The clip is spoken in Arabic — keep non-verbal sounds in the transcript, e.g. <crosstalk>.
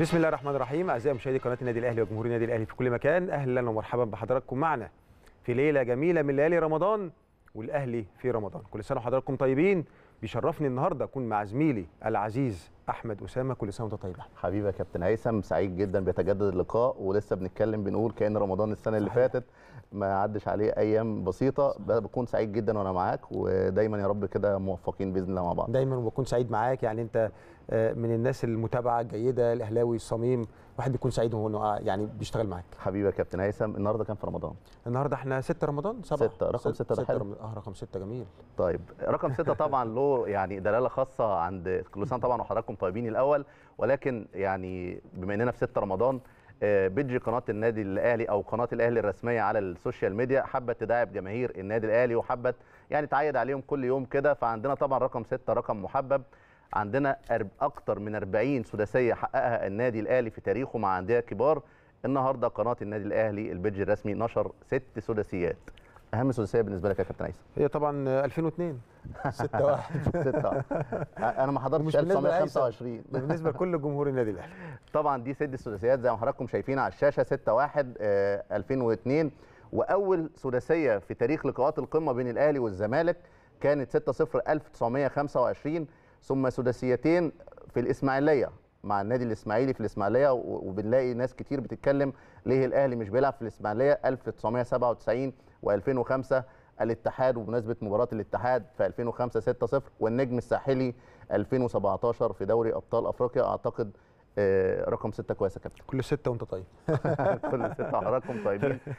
بسم الله الرحمن الرحيم اعزائي مشاهدي قناه النادي الاهلي وجمهور النادي الاهلي في كل مكان اهلا ومرحبا بحضراتكم معنا في ليله جميله من ليالي رمضان والاهلي في رمضان كل سنه وحضراتكم طيبين بيشرفني النهارده اكون مع زميلي العزيز احمد اسامه كل سنه وانت طيب حبيبي يا كابتن هيثم سعيد جدا بيتجدد اللقاء ولسه بنتكلم بنقول كان رمضان السنه اللي فاتت ما عدش عليه ايام بسيطه بكون سعيد جدا وانا معاك ودايما يا رب كده موفقين باذن الله مع بعض دايما وبكون سعيد معاك يعني انت آه، من الناس المتابعه الجيده الاهلاوي الصميم الواحد بيكون سعيد وهو آه، يعني بيشتغل معاك حبيبي يا كابتن هيثم النهارده كان في رمضان النهارده احنا 6 رمضان 7 6 رقم 6 ده حلو اه رقم 6 جميل طيب رقم 6 طبعا له يعني دلاله خاصه عند كل سنه طبعا وحضراتكم طيبين الاول ولكن يعني بما اننا في 6 رمضان آه، بيدج قناه النادي الاهلي او قناه الاهلي الرسميه على السوشيال ميديا حبت تداعب جماهير النادي الاهلي وحبت يعني تعيد عليهم كل يوم كده فعندنا طبعا رقم 6 رقم محبب عندنا اكتر من 40 سداسيه حققها النادي الاهلي في تاريخه مع انديه كبار النهارده قناه النادي الاهلي البيدج الرسمي نشر ست سداسيات اهم ثلاثيه بالنسبه لك يا كابتن عيسى هي طبعا 2002 6 1 6 1 انا ما حضرتش 1925 <laughs> بالنسبه لكل جمهور النادي الاهلي طبعا دي سد الثلاثيات زي ما حضراتكم شايفين على الشاشه 6 1 2002 واول ثلاثيه في تاريخ لقاءات القمه بين الاهلي والزمالك كانت 6 0 1925 ثم ثلاثيتين في الاسماعيليه مع النادي الاسماعيلي في الاسماعيليه وبنلاقي ناس كتير بتتكلم ليه الاهلي مش بيلعب في الاسماعيليه 1997 و2005 الاتحاد وبمناسبه مباراه الاتحاد في 2005 6-0 والنجم الساحلي 2017 في دوري ابطال افريقيا اعتقد آه، رقم ستة كويسه كابتن كل ستة وانت طيب <laughs> كل ستة حضراتكم طيبين <laughs>